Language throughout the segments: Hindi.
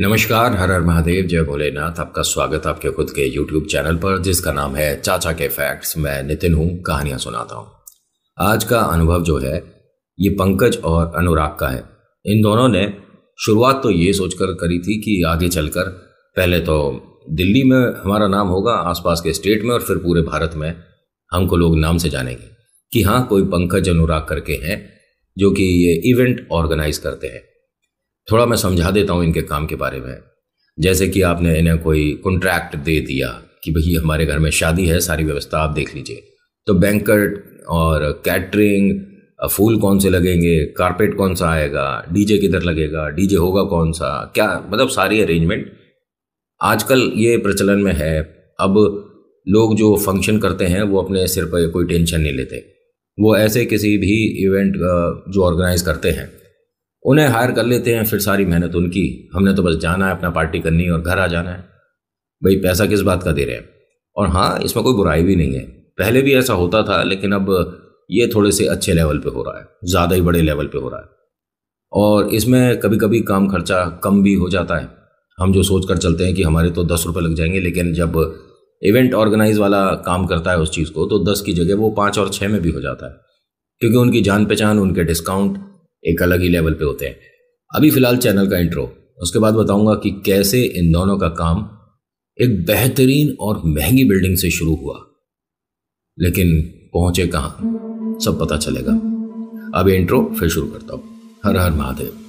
नमस्कार हर हर महादेव जय भोलेनाथ आपका स्वागत आपके खुद के यूट्यूब चैनल पर जिसका नाम है चाचा के फैक्ट्स मैं नितिन हूँ कहानियाँ सुनाता हूँ आज का अनुभव जो है ये पंकज और अनुराग का है इन दोनों ने शुरुआत तो ये सोचकर करी थी कि आगे चलकर पहले तो दिल्ली में हमारा नाम होगा आसपास के स्टेट में और फिर पूरे भारत में हमको लोग नाम से जानेंगे कि हाँ कोई पंकज अनुराग करके हैं जो कि ये इवेंट ऑर्गेनाइज करते हैं थोड़ा मैं समझा देता हूँ इनके काम के बारे में जैसे कि आपने इन्हें कोई कॉन्ट्रैक्ट दे दिया कि भई हमारे घर में शादी है सारी व्यवस्था आप देख लीजिए तो बैंकट और कैटरिंग फूल कौन से लगेंगे कारपेट कौन सा आएगा डीजे किधर लगेगा डीजे होगा कौन सा क्या मतलब सारी अरेंजमेंट आजकल ये प्रचलन में है अब लोग जो फंक्शन करते हैं वो अपने सिर पर कोई टेंशन नहीं लेते वो ऐसे किसी भी इवेंट जो ऑर्गेनाइज करते हैं उन्हें हायर कर लेते हैं फिर सारी मेहनत उनकी हमने तो बस जाना है अपना पार्टी करनी और घर आ जाना है भाई पैसा किस बात का दे रहे हैं और हाँ इसमें कोई बुराई भी नहीं है पहले भी ऐसा होता था लेकिन अब ये थोड़े से अच्छे लेवल पे हो रहा है ज़्यादा ही बड़े लेवल पे हो रहा है और इसमें कभी कभी काम खर्चा कम भी हो जाता है हम जो सोच कर चलते हैं कि हमारे तो दस रुपये लग जाएंगे लेकिन जब इवेंट ऑर्गेनाइज वाला काम करता है उस चीज़ को तो दस की जगह वो पाँच और छः में भी हो जाता है क्योंकि उनकी जान पहचान उनके डिस्काउंट एक अलग ही लेवल पे होते हैं अभी फ़िलहाल चैनल का इंट्रो उसके बाद बताऊंगा कि कैसे इन दोनों का काम एक बेहतरीन और महंगी बिल्डिंग से शुरू हुआ लेकिन पहुंचे कहां सब पता चलेगा अब इंट्रो फिर शुरू करता हूं हर हर महादेव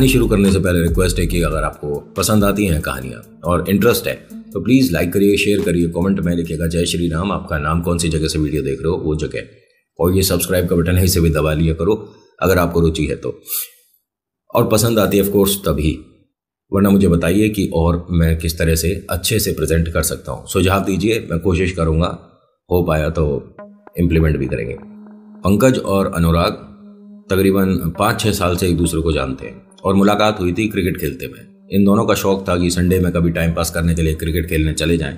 कहानी शुरू करने से पहले रिक्वेस्ट है कि अगर आपको पसंद आती हैं कहानियाँ और इंटरेस्ट है तो प्लीज़ लाइक करिए शेयर करिए कमेंट में लिखिएगा जय श्री राम आपका नाम कौन सी जगह से वीडियो देख रहे हो वो जगह और ये सब्सक्राइब का बटन है इसे भी दबा लिया करो अगर आपको रुचि है तो और पसंद आती है ऑफकोर्स तभी वरना मुझे बताइए कि और मैं किस तरह से अच्छे से प्रेजेंट कर सकता हूँ सुझाव दीजिए मैं कोशिश करूँगा हो पाया तो इम्प्लीमेंट भी करेंगे पंकज और अनुराग तकरीबन पाँच छः साल से एक दूसरे को जानते हैं और मुलाकात हुई थी क्रिकेट खेलते हुए इन दोनों का शौक था कि संडे में कभी टाइम पास करने के लिए क्रिकेट खेलने चले जाएं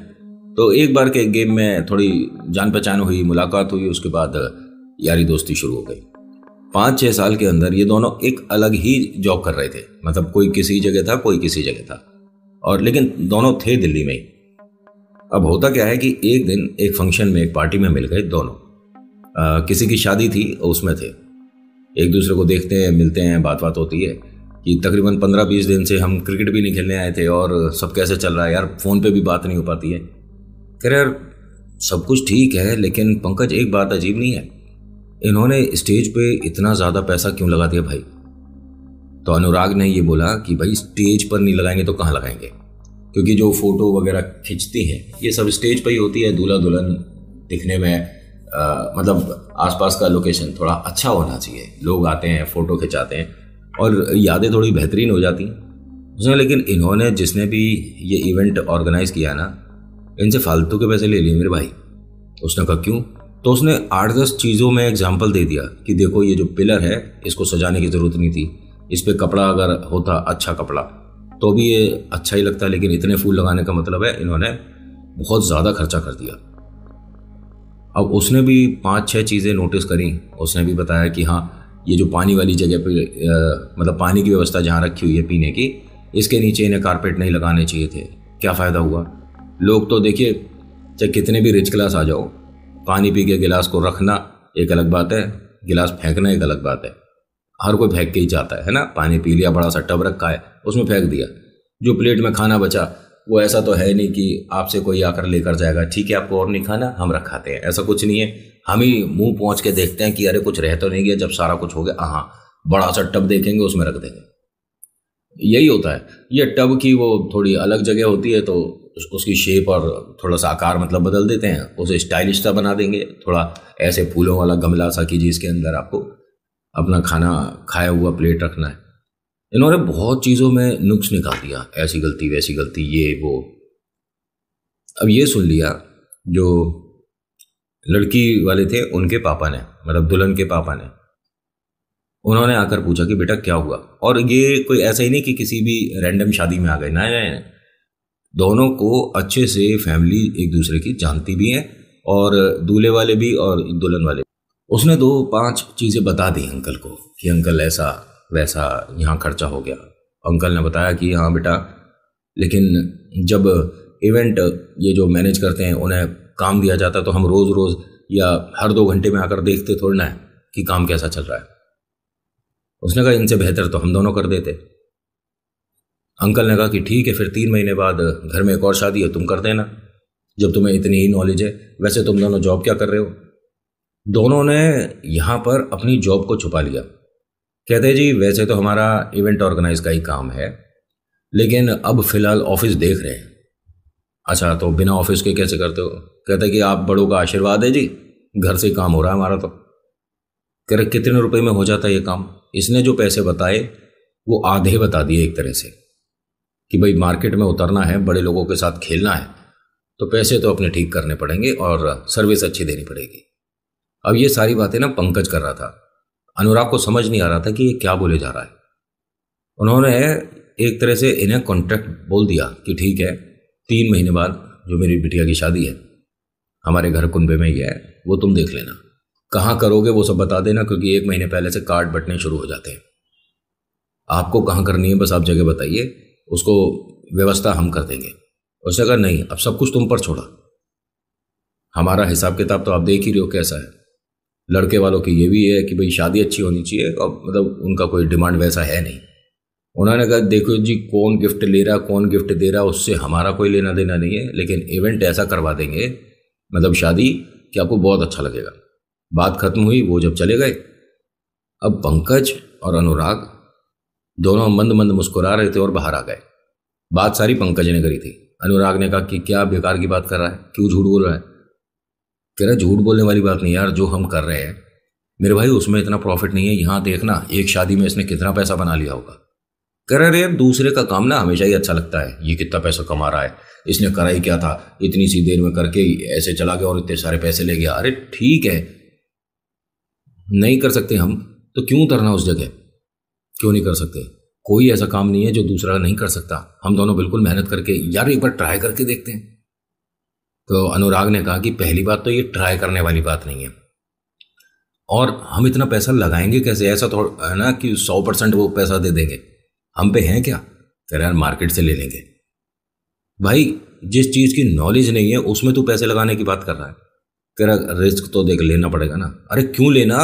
तो एक बार के गेम में थोड़ी जान पहचान हुई मुलाकात हुई उसके बाद यारी दोस्ती शुरू हो गई पाँच छः साल के अंदर ये दोनों एक अलग ही जॉब कर रहे थे मतलब कोई किसी जगह था कोई किसी जगह था और लेकिन दोनों थे दिल्ली में ही अब होता क्या है कि एक दिन एक फंक्शन में एक पार्टी में मिल गए दोनों आ, किसी की शादी थी उसमें थे एक दूसरे को देखते हैं मिलते हैं बात बात होती है कि तकरीबन पंद्रह बीस दिन से हम क्रिकेट भी नहीं खेलने आए थे और सब कैसे चल रहा है यार फ़ोन पे भी बात नहीं हो पाती है कह रहे यार सब कुछ ठीक है लेकिन पंकज एक बात अजीब नहीं है इन्होंने स्टेज पे इतना ज़्यादा पैसा क्यों लगा दिया भाई तो अनुराग ने ये बोला कि भाई स्टेज पर नहीं लगाएंगे तो कहाँ लगाएंगे क्योंकि जो फ़ोटो वगैरह खींचती हैं ये सब स्टेज पर ही होती है दूल्हा दुल्हन दिखने में आ, मतलब आसपास का लोकेशन थोड़ा अच्छा होना चाहिए लोग आते हैं फ़ोटो खिंचाते हैं और यादें थोड़ी बेहतरीन हो जाती उसने लेकिन इन्होंने जिसने भी ये इवेंट ऑर्गेनाइज़ किया ना इनसे फालतू के पैसे ले लिए मेरे भाई उसने कहा क्यों तो उसने आठ दस चीज़ों में एग्जाम्पल दे दिया कि देखो ये जो पिलर है इसको सजाने की ज़रूरत नहीं थी इस पर कपड़ा अगर होता अच्छा कपड़ा तो भी ये अच्छा ही लगता लेकिन इतने फूल लगाने का मतलब है इन्होंने बहुत ज़्यादा खर्चा कर दिया अब उसने भी पाँच छः चीज़ें नोटिस करी उसने भी बताया कि हाँ ये जो पानी वाली जगह पे मतलब पानी की व्यवस्था जहाँ रखी हुई है पीने की इसके नीचे इन्हें कारपेट नहीं लगाने चाहिए थे क्या फ़ायदा हुआ लोग तो देखिए चाहे कितने भी रिच क्लास आ जाओ पानी पी के गिलास को रखना एक अलग बात है गिलास फेंकना एक अलग बात है हर कोई फेंक के ही जाता है ना पानी पी लिया बड़ा सा टब रखा है उसमें फेंक दिया जो प्लेट में खाना बचा वो ऐसा तो है नहीं कि आपसे कोई आकर लेकर जाएगा ठीक है आपको और नहीं खाना हम रखाते हैं ऐसा कुछ नहीं है हम ही मुंह पहुंच के देखते हैं कि अरे कुछ रह तो नहीं गया जब सारा कुछ हो गया हाँ बड़ा सा टब देखेंगे उसमें रख देंगे यही होता है ये टब की वो थोड़ी अलग जगह होती है तो उसकी शेप और थोड़ा सा आकार मतलब बदल देते हैं उसे स्टाइलिश सा बना देंगे थोड़ा ऐसे फूलों वाला गमला सा कीजिए इसके अंदर आपको अपना खाना खाया हुआ प्लेट रखना है इन्होंने बहुत चीज़ों में नुक्स निकाल दिया ऐसी गलती वैसी गलती ये वो अब ये सुन लिया जो लड़की वाले थे उनके पापा ने मतलब दुल्हन के पापा ने उन्होंने आकर पूछा कि बेटा क्या हुआ और ये कोई ऐसा ही नहीं कि किसी भी रैंडम शादी में आ गए ना दोनों को अच्छे से फैमिली एक दूसरे की जानती भी है और दूल्हे वाले भी और दुल्हन वाले उसने दो पांच चीज़ें बता दी अंकल को कि अंकल ऐसा वैसा यहाँ खर्चा हो गया अंकल ने बताया कि हाँ बेटा लेकिन जब इवेंट ये जो मैनेज करते हैं उन्हें काम दिया जाता है तो हम रोज़ रोज़ या हर दो घंटे में आकर देखते थोड़े है कि काम कैसा चल रहा है उसने कहा इनसे बेहतर तो हम दोनों कर देते अंकल ने कहा कि ठीक है फिर तीन महीने बाद घर में एक और शादी है तुम कर देना जब तुम्हें इतनी ही नॉलेज है वैसे तुम दोनों जॉब क्या कर रहे हो दोनों ने यहाँ पर अपनी जॉब को छुपा लिया कहते जी वैसे तो हमारा इवेंट ऑर्गेनाइज का ही काम है लेकिन अब फिलहाल ऑफिस देख रहे हैं अच्छा तो बिना ऑफिस के कैसे करते हो कहते कि आप बड़ों का आशीर्वाद है जी घर से काम हो रहा है हमारा तो कह रहे कितने रुपए में हो जाता है ये काम इसने जो पैसे बताए वो आधे बता दिए एक तरह से कि भाई मार्केट में उतरना है बड़े लोगों के साथ खेलना है तो पैसे तो अपने ठीक करने पड़ेंगे और सर्विस अच्छी देनी पड़ेगी अब ये सारी बातें ना पंकज कर रहा था अनुराग को समझ नहीं आ रहा था कि ये क्या बोले जा रहा है उन्होंने एक तरह से इन्हें कॉन्ट्रैक्ट बोल दिया कि ठीक है तीन महीने बाद जो मेरी बिटिया की शादी है हमारे घर कुनबे में ही है वो तुम देख लेना कहाँ करोगे वो सब बता देना क्योंकि एक महीने पहले से कार्ड बटने शुरू हो जाते हैं आपको कहाँ करनी है बस आप जगह बताइए उसको व्यवस्था हम कर देंगे उसने कहा नहीं अब सब कुछ तुम पर छोड़ा हमारा हिसाब किताब तो आप देख ही रहे हो कैसा है लड़के वालों की ये भी है कि भाई शादी अच्छी होनी चाहिए और मतलब उनका कोई डिमांड वैसा है नहीं उन्होंने कहा देखो जी कौन गिफ्ट ले रहा कौन गिफ्ट दे रहा उससे हमारा कोई लेना देना नहीं है लेकिन इवेंट ऐसा करवा देंगे मतलब शादी कि आपको बहुत अच्छा लगेगा बात खत्म हुई वो जब चले गए अब पंकज और अनुराग दोनों मंद मंद मुस्कुरा रहे थे और बाहर आ गए बात सारी पंकज ने करी थी अनुराग ने कहा कि क्या बेकार की बात कर रहा है क्यों झूठ बोल रहा है कह रहा झूठ बोलने वाली बात नहीं यार जो हम कर रहे हैं मेरे भाई उसमें इतना प्रॉफिट नहीं है यहाँ देखना एक शादी में इसने कितना पैसा बना लिया होगा कह रहे दूसरे का काम ना हमेशा ही अच्छा लगता है ये कितना पैसा कमा रहा है इसने करा ही क्या था इतनी सी देर में करके ऐसे चला गया और इतने सारे पैसे ले गया अरे ठीक है नहीं कर सकते हम तो क्यों उतरना उस जगह क्यों नहीं कर सकते कोई ऐसा काम नहीं है जो दूसरा नहीं कर सकता हम दोनों बिल्कुल मेहनत करके यार एक बार ट्राई करके देखते हैं तो अनुराग ने कहा कि पहली बात तो ये ट्राई करने वाली बात नहीं है और हम इतना पैसा लगाएंगे कैसे ऐसा थोड़ा ना कि सौ परसेंट वो पैसा दे देंगे हम पे हैं क्या कह रहे यार मार्केट से ले लेंगे भाई जिस चीज़ की नॉलेज नहीं है उसमें तू पैसे लगाने की बात कर रहा है कह रहा रिस्क तो देख लेना पड़ेगा ना अरे क्यों लेना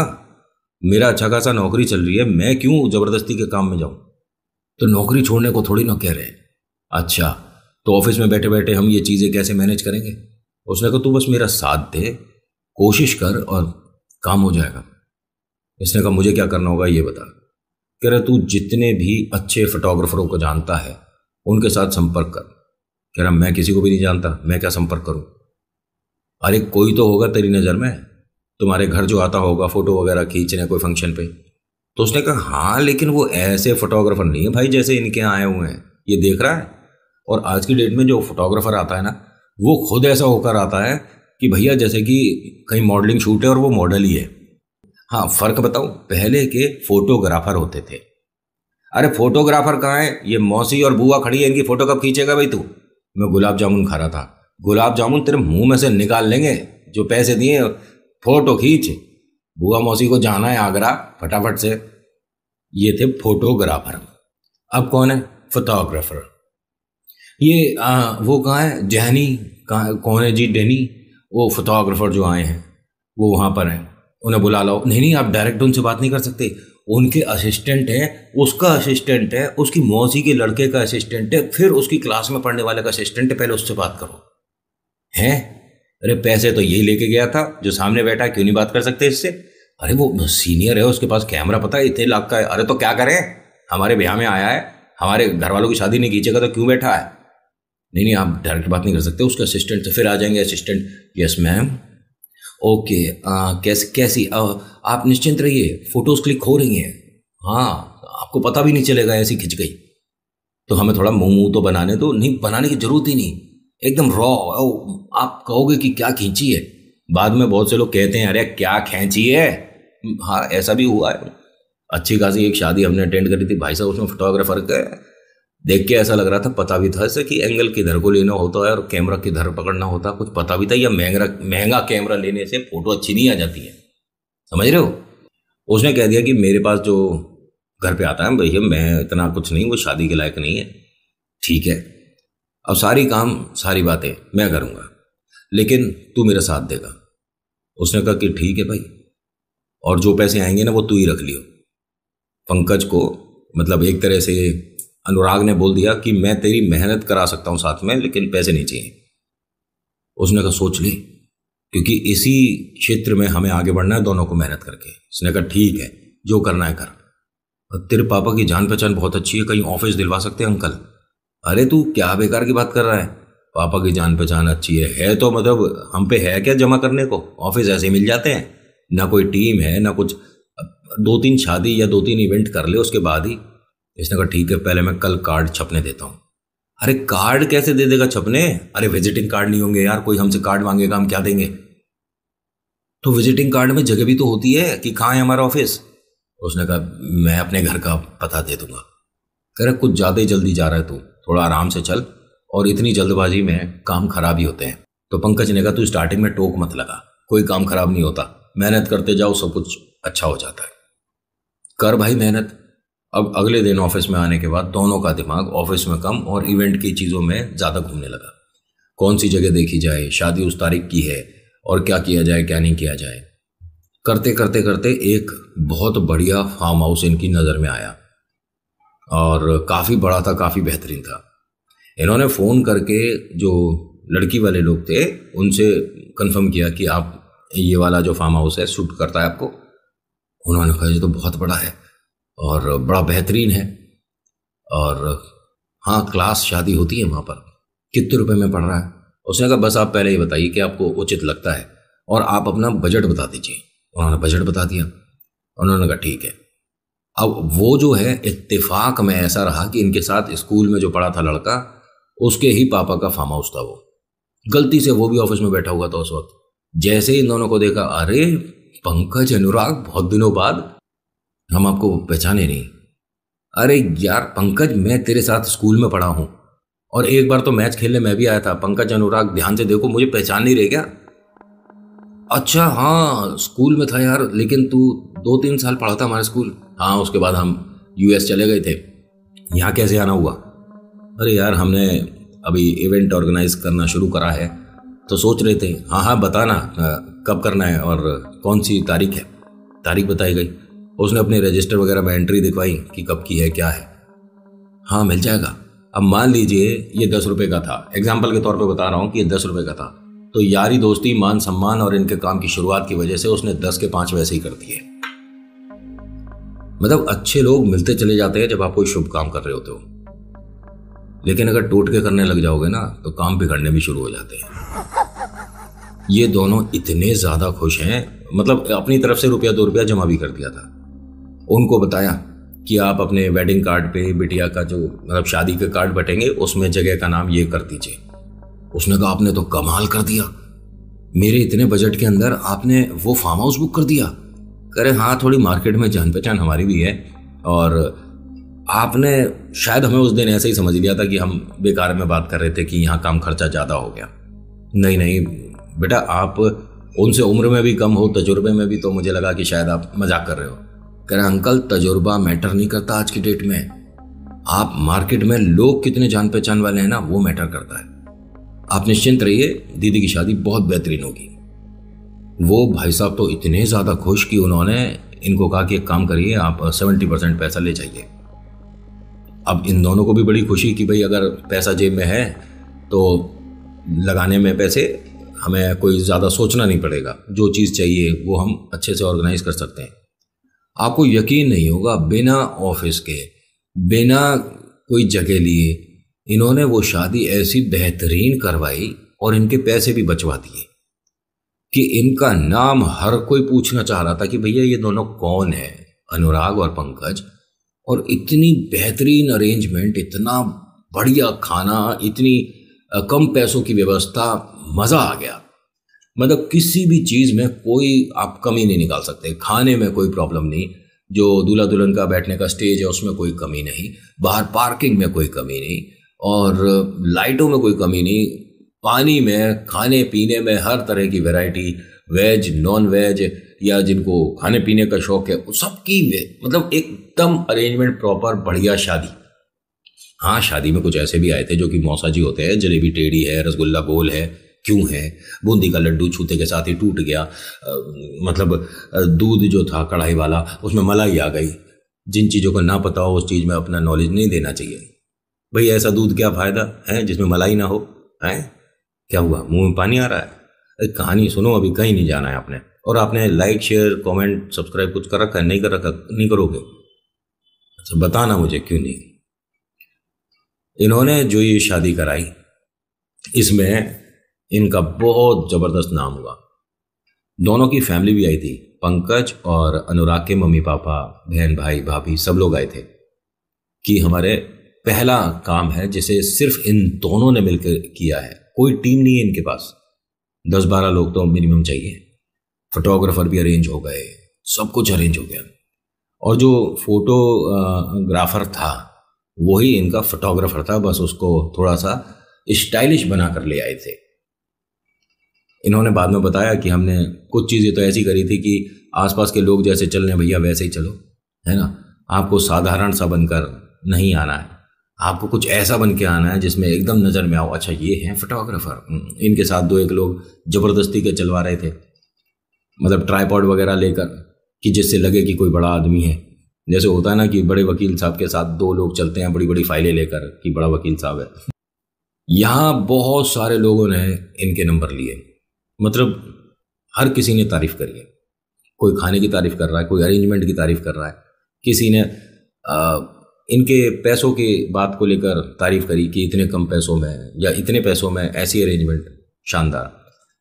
मेरा अच्छा खासा नौकरी चल रही है मैं क्यों ज़बरदस्ती के काम में जाऊँ तो नौकरी छोड़ने को थोड़ी ना कह रहे हैं अच्छा तो ऑफिस में बैठे बैठे हम ये चीज़ें कैसे मैनेज करेंगे उसने कहा तू बस मेरा साथ दे कोशिश कर और काम हो जाएगा इसने कहा मुझे क्या करना होगा ये बता कह रहा तू जितने भी अच्छे फोटोग्राफरों को जानता है उनके साथ संपर्क कर कह रहा मैं किसी को भी नहीं जानता मैं क्या संपर्क करूं अरे कोई तो होगा तेरी नज़र में तुम्हारे घर जो आता होगा फोटो वगैरह खींचने कोई फंक्शन पे तो उसने कहा हाँ लेकिन वो ऐसे फोटोग्राफर नहीं है भाई जैसे इनके आए हुए हैं ये देख रहा है और आज की डेट में जो फोटोग्राफर आता है ना वो खुद ऐसा होकर आता है कि भैया जैसे कि कहीं मॉडलिंग शूट है और वो मॉडल ही है हाँ फर्क बताऊं पहले के फोटोग्राफर होते थे अरे फोटोग्राफर कहाँ है ये मौसी और बुआ खड़ी है इनकी फोटो कब खींचेगा भाई तू मैं गुलाब जामुन खा रहा था गुलाब जामुन तेरे मुंह में से निकाल लेंगे जो पैसे दिए फोटो खींच बुआ मौसी को जाना है आगरा फटाफट से ये थे फोटोग्राफर अब कौन है फोटोग्राफर ये आ, वो कहाँ है जहनी कहाँ कौन है जी डेनी वो फोटोग्राफर जो आए हैं वो वहाँ पर हैं उन्हें बुला लो नहीं नहीं आप डायरेक्ट उनसे बात नहीं कर सकते उनके असिस्टेंट है उसका असिस्टेंट है उसकी मौसी के लड़के का असिस्टेंट है फिर उसकी क्लास में पढ़ने वाले का असिस्टेंट है पहले उससे बात करो हैं अरे पैसे तो यही लेके गया था जो सामने बैठा क्यों नहीं बात कर सकते इससे अरे वो सीनियर है उसके पास कैमरा पता है इतने लाख का है अरे तो क्या करें हमारे ब्याह में आया है हमारे घर वालों की शादी नहीं खींचेगा तो क्यों बैठा है नहीं नहीं आप डायरेक्ट बात नहीं कर सकते उसके असिस्टेंट से तो फिर आ जाएंगे असिस्टेंट यस मैम ओके कैसे कैसी आ, आप निश्चिंत रहिए फोटोज क्लिक हो रही हैं हाँ आपको पता भी नहीं चलेगा ऐसी खिंच गई तो हमें थोड़ा मुंह मुंह तो बनाने दो तो, नहीं बनाने की जरूरत ही नहीं एकदम रॉ आप कहोगे कि क्या खींची है बाद में बहुत से लोग कहते हैं अरे क्या खींची है हाँ ऐसा भी हुआ है अच्छी खासी एक शादी हमने अटेंड करी थी भाई साहब उसमें फोटोग्राफर देख के ऐसा लग रहा था पता भी था ऐसे कि एंगल किधर को लेना होता है और कैमरा किधर पकड़ना होता कुछ पता भी था या महंगा महंगा कैमरा लेने से फोटो अच्छी नहीं आ जाती है समझ रहे हो उसने कह दिया कि मेरे पास जो घर पे आता है भैया मैं इतना कुछ नहीं वो शादी के लायक नहीं है ठीक है अब सारी काम सारी बातें मैं करूँगा लेकिन तू मेरा साथ देगा उसने कहा कि ठीक है भाई और जो पैसे आएंगे ना वो तू ही रख लियो पंकज को मतलब एक तरह से अनुराग ने बोल दिया कि मैं तेरी मेहनत करा सकता हूँ साथ में लेकिन पैसे नहीं चाहिए उसने कहा सोच ली क्योंकि इसी क्षेत्र में हमें आगे बढ़ना है दोनों को मेहनत करके उसने कहा ठीक है जो करना है कर तेरे पापा की जान पहचान बहुत अच्छी है कहीं ऑफिस दिलवा सकते हैं अंकल अरे तू क्या बेकार की बात कर रहा है पापा की जान पहचान अच्छी है है तो मतलब हम पे है क्या जमा करने को ऑफिस ऐसे मिल जाते हैं ना कोई टीम है ना कुछ दो तीन शादी या दो तीन इवेंट कर ले उसके बाद ही इसने कहा ठीक है पहले मैं कल कार्ड छपने देता हूँ अरे कार्ड कैसे दे देगा छपने अरे विजिटिंग कार्ड नहीं होंगे यार कोई हमसे कार्ड मांगेगा हम क्या देंगे तो विजिटिंग कार्ड में जगह भी तो होती है कि कहाँ है हमारा ऑफिस उसने कहा मैं अपने घर का पता दे दूंगा कह रहा कुछ ज़्यादा ही जल्दी जा रहा है तू थोड़ा आराम से चल और इतनी जल्दबाजी में काम खराब ही होते हैं तो पंकज ने कहा तू स्टार्टिंग में टोक मत लगा कोई काम खराब नहीं होता मेहनत करते जाओ सब कुछ अच्छा हो जाता है कर भाई मेहनत अब अगले दिन ऑफिस में आने के बाद दोनों का दिमाग ऑफिस में कम और इवेंट की चीज़ों में ज़्यादा घूमने लगा कौन सी जगह देखी जाए शादी उस तारीख की है और क्या किया जाए क्या नहीं किया जाए करते करते करते एक बहुत बढ़िया फार्म हाउस इनकी नज़र में आया और काफ़ी बड़ा था काफ़ी बेहतरीन था इन्होंने फ़ोन करके जो लड़की वाले लोग थे उनसे कंफर्म किया कि आप ये वाला जो फार्म हाउस है सूट करता है आपको उन्होंने कहा ये तो बहुत बड़ा है और बड़ा बेहतरीन है और हाँ क्लास शादी होती है वहाँ पर कितने रुपए में पड़ रहा है उसने कहा बस आप पहले ही बताइए कि आपको उचित लगता है और आप अपना बजट बता दीजिए उन्होंने बजट बता दिया उन्होंने कहा ठीक है अब वो जो है इत्तेफाक में ऐसा रहा कि इनके साथ स्कूल में जो पढ़ा था लड़का उसके ही पापा का फार्म हाउस था वो गलती से वो भी ऑफिस में बैठा हुआ था उस वक्त जैसे ही इन दोनों को देखा अरे पंकज अनुराग बहुत दिनों बाद हम आपको पहचाने नहीं अरे यार पंकज मैं तेरे साथ स्कूल में पढ़ा हूँ और एक बार तो मैच खेलने मैं भी आया था पंकज अनुराग ध्यान से देखो मुझे पहचान नहीं रहे क्या अच्छा हाँ स्कूल में था यार लेकिन तू दो तीन साल पढ़ा था हमारे स्कूल हाँ उसके बाद हम यूएस चले गए थे यहाँ कैसे आना हुआ अरे यार हमने अभी इवेंट ऑर्गेनाइज करना शुरू करा है तो सोच रहे थे हाँ हाँ बताना कब करना है और कौन सी तारीख है तारीख बताई गई उसने अपने रजिस्टर वगैरह में एंट्री दिखवाई कि कब की है क्या है हाँ मिल जाएगा अब मान लीजिए ये दस रुपये का था एग्जाम्पल के तौर पे बता रहा हूँ कि ये दस रुपये का था तो यारी दोस्ती मान सम्मान और इनके काम की शुरुआत की वजह से उसने दस के पांच वैसे ही कर दिए मतलब अच्छे लोग मिलते चले जाते हैं जब आप कोई शुभ काम कर रहे होते हो लेकिन अगर टूट के करने लग जाओगे ना तो काम बिगड़ने भी शुरू हो जाते हैं ये दोनों इतने ज़्यादा खुश हैं मतलब अपनी तरफ से रुपया दो रुपया जमा भी कर दिया था उनको बताया कि आप अपने वेडिंग कार्ड पे बिटिया का जो मतलब शादी का कार्ड बटेंगे उसमें जगह का नाम ये कर दीजिए उसने कहा आपने तो कमाल कर दिया मेरे इतने बजट के अंदर आपने वो फार्म हाउस बुक कर दिया करे हाँ थोड़ी मार्केट में जान पहचान हमारी भी है और आपने शायद हमें उस दिन ऐसे ही समझ लिया था कि हम बेकार में बात कर रहे थे कि यहाँ काम खर्चा ज़्यादा हो गया नहीं नहीं बेटा आप उनसे उम्र में भी कम हो तजुर्बे में भी तो मुझे लगा कि शायद आप मजाक कर रहे हो कह रहे अंकल तजुर्बा मैटर नहीं करता आज की डेट में आप मार्केट में लोग कितने जान पहचान वाले हैं ना वो मैटर करता है आप निश्चिंत रहिए दीदी की शादी बहुत बेहतरीन होगी वो भाई साहब तो इतने ज़्यादा खुश कि उन्होंने इनको कहा कि एक काम करिए आप सेवेंटी परसेंट पैसा ले जाइए अब इन दोनों को भी बड़ी खुशी कि भाई अगर पैसा जेब में है तो लगाने में पैसे हमें कोई ज़्यादा सोचना नहीं पड़ेगा जो चीज़ चाहिए वो हम अच्छे से ऑर्गेनाइज कर सकते हैं आपको यकीन नहीं होगा बिना ऑफिस के बिना कोई जगह लिए इन्होंने वो शादी ऐसी बेहतरीन करवाई और इनके पैसे भी बचवा दिए कि इनका नाम हर कोई पूछना चाह रहा था कि भैया ये दोनों कौन है अनुराग और पंकज और इतनी बेहतरीन अरेंजमेंट इतना बढ़िया खाना इतनी कम पैसों की व्यवस्था मज़ा आ गया मतलब किसी भी चीज़ में कोई आप कमी नहीं निकाल सकते खाने में कोई प्रॉब्लम नहीं जो दूल्हा दुल्हन का बैठने का स्टेज है उसमें कोई कमी नहीं बाहर पार्किंग में कोई कमी नहीं और लाइटों में कोई कमी नहीं पानी में खाने पीने में हर तरह की वैरायटी वेज नॉन वेज या जिनको खाने पीने का शौक है सबकी मतलब एकदम अरेंजमेंट प्रॉपर बढ़िया शादी हाँ शादी में कुछ ऐसे भी आए थे जो कि मौसा जी होते हैं जलेबी टेढ़ी है रसगुल्ला गोल है क्यों है बूंदी का लड्डू छूते के साथ ही टूट गया आ, मतलब दूध जो था कढ़ाई वाला उसमें मलाई आ गई जिन चीज़ों को ना पता हो उस चीज़ में अपना नॉलेज नहीं देना चाहिए भाई ऐसा दूध क्या फ़ायदा है जिसमें मलाई ना हो है क्या हुआ मुंह में पानी आ रहा है एक कहानी सुनो अभी कहीं नहीं जाना है आपने और आपने लाइक शेयर कमेंट सब्सक्राइब कुछ कर रखा है नहीं कर रखा नहीं करोगे अच्छा बताना मुझे क्यों नहीं इन्होंने जो ये शादी कराई इसमें इनका बहुत ज़बरदस्त नाम हुआ दोनों की फैमिली भी आई थी पंकज और अनुराग के मम्मी पापा बहन भाई भाभी सब लोग आए थे कि हमारे पहला काम है जिसे सिर्फ इन दोनों ने मिलकर किया है कोई टीम नहीं है इनके पास दस बारह लोग तो मिनिमम चाहिए फोटोग्राफर भी अरेंज हो गए सब कुछ अरेंज हो गया और जो फोटोग्राफर था वही इनका फोटोग्राफर था बस उसको थोड़ा सा स्टाइलिश बना कर ले आए थे इन्होंने बाद में बताया कि हमने कुछ चीज़ें तो ऐसी करी थी कि आसपास के लोग जैसे चल रहे भैया वैसे ही चलो है ना आपको साधारण सा बनकर नहीं आना है आपको कुछ ऐसा बन के आना है जिसमें एकदम नज़र में आओ अच्छा ये हैं फोटोग्राफर इनके साथ दो एक लोग ज़बरदस्ती के चलवा रहे थे मतलब ट्राईपॉड वगैरह लेकर कि जिससे लगे कि कोई बड़ा आदमी है जैसे होता है ना कि बड़े वकील साहब के साथ दो लोग चलते हैं बड़ी बड़ी फाइलें लेकर कि बड़ा वकील साहब है यहाँ बहुत सारे लोगों ने इनके नंबर लिए मतलब हर किसी ने तारीफ करी है कोई खाने की तारीफ कर रहा है कोई अरेंजमेंट की तारीफ कर रहा है किसी ने आ, इनके पैसों की बात को लेकर तारीफ करी कि इतने कम पैसों में या इतने पैसों में ऐसी अरेंजमेंट शानदार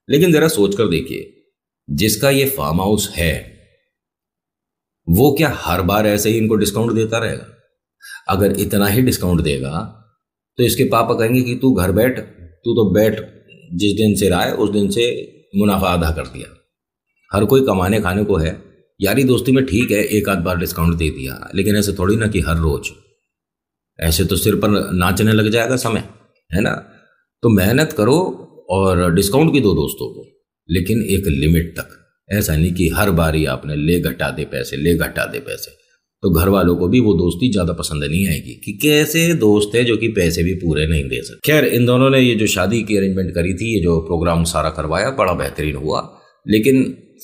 लेकिन ज़रा सोच कर देखिए जिसका ये फार्म हाउस है वो क्या हर बार ऐसे ही इनको डिस्काउंट देता रहेगा अगर इतना ही डिस्काउंट देगा तो इसके पापा कहेंगे कि तू घर बैठ तू तो बैठ जिस दिन से रहा है उस दिन से मुनाफा आधा कर दिया हर कोई कमाने खाने को है यारी दोस्ती में ठीक है एक आध बार डिस्काउंट दे दिया लेकिन ऐसे थोड़ी ना कि हर रोज ऐसे तो सिर पर नाचने लग जाएगा समय है ना तो मेहनत करो और डिस्काउंट भी दो दोस्तों को लेकिन एक लिमिट तक ऐसा नहीं कि हर बारी आपने ले घटा दे पैसे ले घटा दे पैसे तो घर वालों को भी वो दोस्ती ज्यादा पसंद नहीं आएगी कि कैसे दोस्त है जो कि पैसे भी पूरे नहीं दे सकते खैर इन दोनों ने ये जो शादी की अरेंजमेंट करी थी ये जो प्रोग्राम सारा करवाया बड़ा बेहतरीन हुआ लेकिन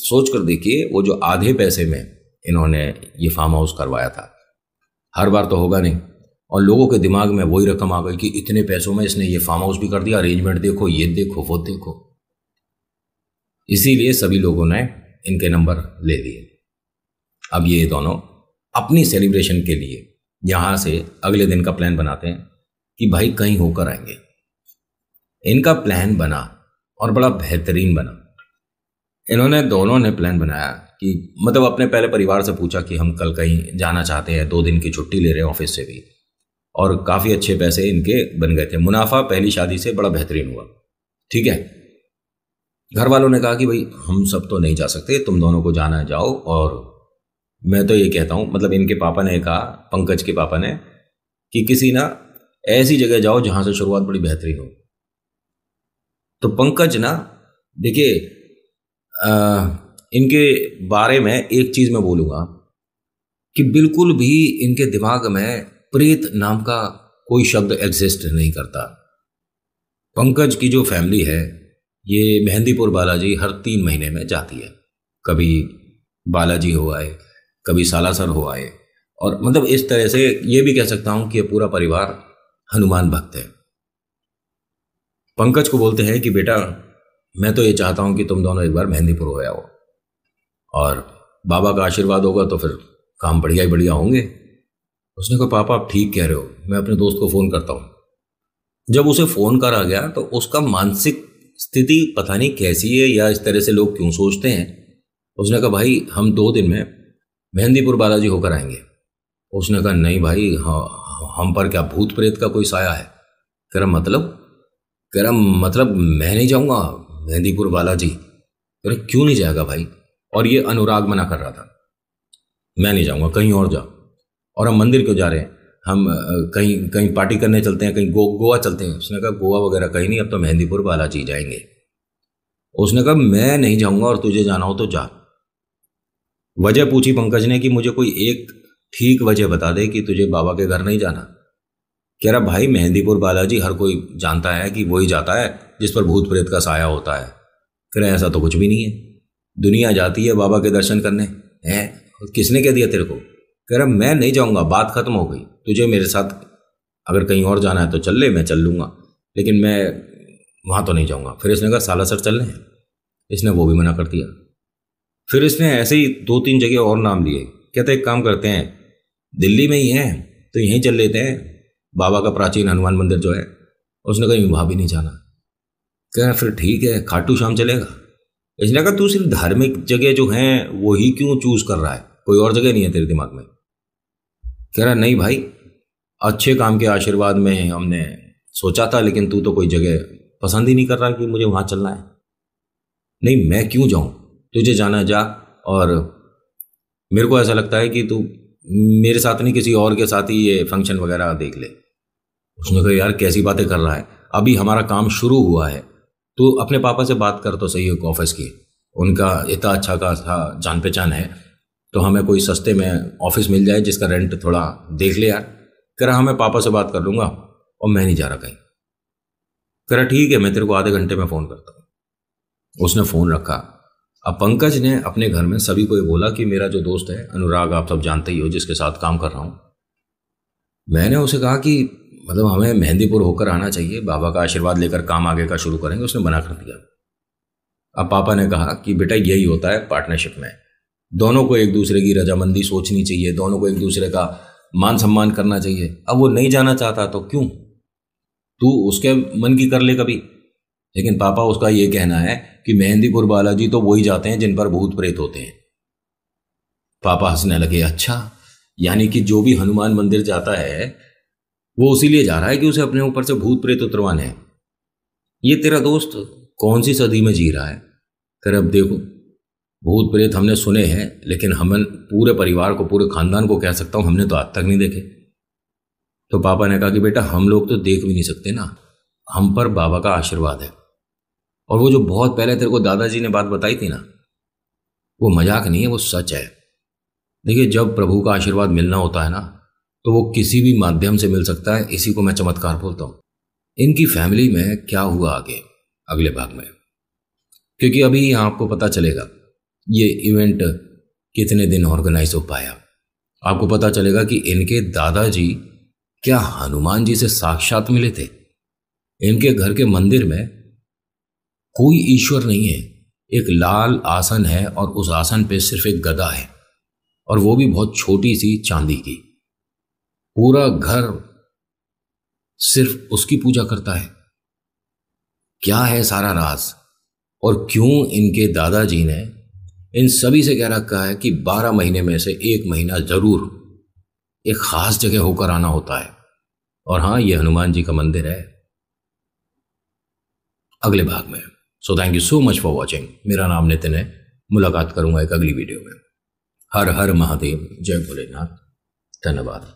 सोच कर देखिए वो जो आधे पैसे में इन्होंने ये फार्म हाउस करवाया था हर बार तो होगा नहीं और लोगों के दिमाग में वही रकम आ गई कि इतने पैसों में इसने ये फार्म हाउस भी कर दिया अरेंजमेंट देखो ये देखो वो देखो इसीलिए सभी लोगों ने इनके नंबर ले लिए अब ये दोनों अपनी सेलिब्रेशन के लिए यहाँ से अगले दिन का प्लान बनाते हैं कि भाई कहीं होकर आएंगे इनका प्लान बना और बड़ा बेहतरीन बना इन्होंने दोनों ने प्लान बनाया कि मतलब अपने पहले परिवार से पूछा कि हम कल कहीं जाना चाहते हैं दो दिन की छुट्टी ले रहे हैं ऑफिस से भी और काफ़ी अच्छे पैसे इनके बन गए थे मुनाफा पहली शादी से बड़ा बेहतरीन हुआ ठीक है घर वालों ने कहा कि भाई हम सब तो नहीं जा सकते तुम दोनों को जाना जाओ और मैं तो ये कहता हूँ मतलब इनके पापा ने कहा पंकज के पापा ने कि किसी ना ऐसी जगह जाओ जहां से शुरुआत बड़ी बेहतरीन हो तो पंकज ना देखिए इनके बारे में एक चीज़ मैं बोलूंगा कि बिल्कुल भी इनके दिमाग में प्रेत नाम का कोई शब्द एग्जिस्ट नहीं करता पंकज की जो फैमिली है ये मेहंदीपुर बालाजी हर तीन महीने में जाती है कभी बालाजी हो आए कभी सालासर हो आए और मतलब इस तरह से ये भी कह सकता हूं कि यह पूरा परिवार हनुमान भक्त है पंकज को बोलते हैं कि बेटा मैं तो ये चाहता हूं कि तुम दोनों एक बार मेहंदीपुर हो आओ और बाबा का आशीर्वाद होगा तो फिर काम बढ़िया ही बढ़िया होंगे उसने कहा पापा आप ठीक कह रहे हो मैं अपने दोस्त को फ़ोन करता हूँ जब उसे फ़ोन करा गया तो उसका मानसिक स्थिति पता नहीं कैसी है या इस तरह से लोग क्यों सोचते हैं उसने कहा भाई हम दो दिन में मेहंदीपुर बालाजी होकर आएंगे उसने कहा नहीं भाई हाँ, हम पर क्या भूत प्रेत का कोई साया है कह रहा मतलब कह रहा मतलब मैं नहीं जाऊँगा मेहंदीपुर बालाजी कह क्यों नहीं जाएगा भाई और ये अनुराग मना कर रहा था मैं नहीं जाऊँगा कहीं और जाओ और हम मंदिर क्यों जा रहे हैं हम कहीं कहीं पार्टी करने चलते हैं कहीं गो गोवा चलते हैं उसने कहा गोवा वगैरह कहीं नहीं अब तो मेहंदीपुर बालाजी जाएंगे उसने कहा मैं नहीं जाऊँगा और तुझे जाना हो तो जा वजह पूछी पंकज ने कि मुझे कोई एक ठीक वजह बता दे कि तुझे बाबा के घर नहीं जाना कह रहा भाई मेहंदीपुर बालाजी हर कोई जानता है कि वही जाता है जिस पर भूत प्रेत का साया होता है कह रहे ऐसा तो कुछ भी नहीं है दुनिया जाती है बाबा के दर्शन करने है किसने कह दिया तेरे को कह रहा मैं नहीं जाऊँगा बात खत्म हो गई तुझे मेरे साथ अगर कहीं और जाना है तो चल ले मैं चल लूँगा लेकिन मैं वहाँ तो नहीं जाऊँगा फिर इसने कहा साला सर चल रहे हैं इसने वो भी मना कर दिया फिर इसने ऐसे ही दो तीन जगह और नाम लिए कहते एक काम करते हैं दिल्ली में ही हैं तो यहीं चल लेते हैं बाबा का प्राचीन हनुमान मंदिर जो है उसने कहीं वहाँ भी नहीं जाना कह फिर ठीक है खाटू शाम चलेगा इसने कहा तू सिर्फ धार्मिक जगह जो हैं वो ही क्यों चूज़ कर रहा है कोई और जगह नहीं है तेरे दिमाग में कह रहा नहीं भाई अच्छे काम के आशीर्वाद में हमने सोचा था लेकिन तू तो कोई जगह पसंद ही नहीं कर रहा कि मुझे वहाँ चलना है नहीं मैं क्यों जाऊँ तुझे जाना जा और मेरे को ऐसा लगता है कि तू मेरे साथ नहीं किसी और के साथ ही ये फंक्शन वगैरह देख ले उसने कहा यार कैसी बातें कर रहा है अभी हमारा काम शुरू हुआ है तू अपने पापा से बात कर तो सही हो ऑफिस की उनका इतना अच्छा खासा जान पहचान है तो हमें कोई सस्ते में ऑफिस मिल जाए जिसका रेंट थोड़ा देख ले यार करा हाँ मैं पापा से बात कर लूँगा और मैं नहीं जा रहा कहीं करा ठीक है मैं तेरे को आधे घंटे में फ़ोन करता हूँ उसने फ़ोन रखा अब पंकज ने अपने घर में सभी को ये बोला कि मेरा जो दोस्त है अनुराग आप सब जानते ही हो जिसके साथ काम कर रहा हूँ मैंने उसे कहा कि मतलब हमें मेहंदीपुर होकर आना चाहिए बाबा का आशीर्वाद लेकर काम आगे का शुरू करेंगे उसने मना कर दिया अब पापा ने कहा कि बेटा यही होता है पार्टनरशिप में दोनों को एक दूसरे की रजामंदी सोचनी चाहिए दोनों को एक दूसरे का मान सम्मान करना चाहिए अब वो नहीं जाना चाहता तो क्यों तू उसके मन की कर ले कभी लेकिन पापा उसका ये कहना है कि मेहंदीपुर बालाजी तो वही जाते हैं जिन पर भूत प्रेत होते हैं पापा हंसने लगे अच्छा यानी कि जो भी हनुमान मंदिर जाता है वो उसी लिए जा रहा है कि उसे अपने ऊपर से भूत प्रेत उतरवाने हैं ये तेरा दोस्त कौन सी सदी में जी रहा है फिर अब देखो भूत प्रेत हमने सुने हैं लेकिन हम पूरे परिवार को पूरे खानदान को कह सकता हूँ हमने तो आज तक नहीं देखे तो पापा ने कहा कि बेटा हम लोग तो देख भी नहीं सकते ना हम पर बाबा का आशीर्वाद है और वो जो बहुत पहले तेरे को दादाजी ने बात बताई थी ना वो मजाक नहीं है वो सच है देखिए जब प्रभु का आशीर्वाद मिलना होता है ना तो वो किसी भी माध्यम से मिल सकता है इसी को मैं चमत्कार बोलता हूँ इनकी फैमिली में क्या हुआ आगे अगले भाग में क्योंकि अभी आपको पता चलेगा ये इवेंट कितने दिन ऑर्गेनाइज हो पाया आपको पता चलेगा कि इनके दादाजी क्या हनुमान जी से साक्षात मिले थे इनके घर के मंदिर में कोई ईश्वर नहीं है एक लाल आसन है और उस आसन पे सिर्फ एक गदा है और वो भी बहुत छोटी सी चांदी की पूरा घर सिर्फ उसकी पूजा करता है क्या है सारा राज और क्यों इनके दादाजी ने इन सभी से कह रखा है कि बारह महीने में से एक महीना जरूर एक खास जगह होकर आना होता है और हां यह हनुमान जी का मंदिर है अगले भाग में so thank you so much for watching मेरा नाम नितिन है मुलाकात करूँगा एक अगली वीडियो में हर हर महादेव जय भोलेनाथ धन्यवाद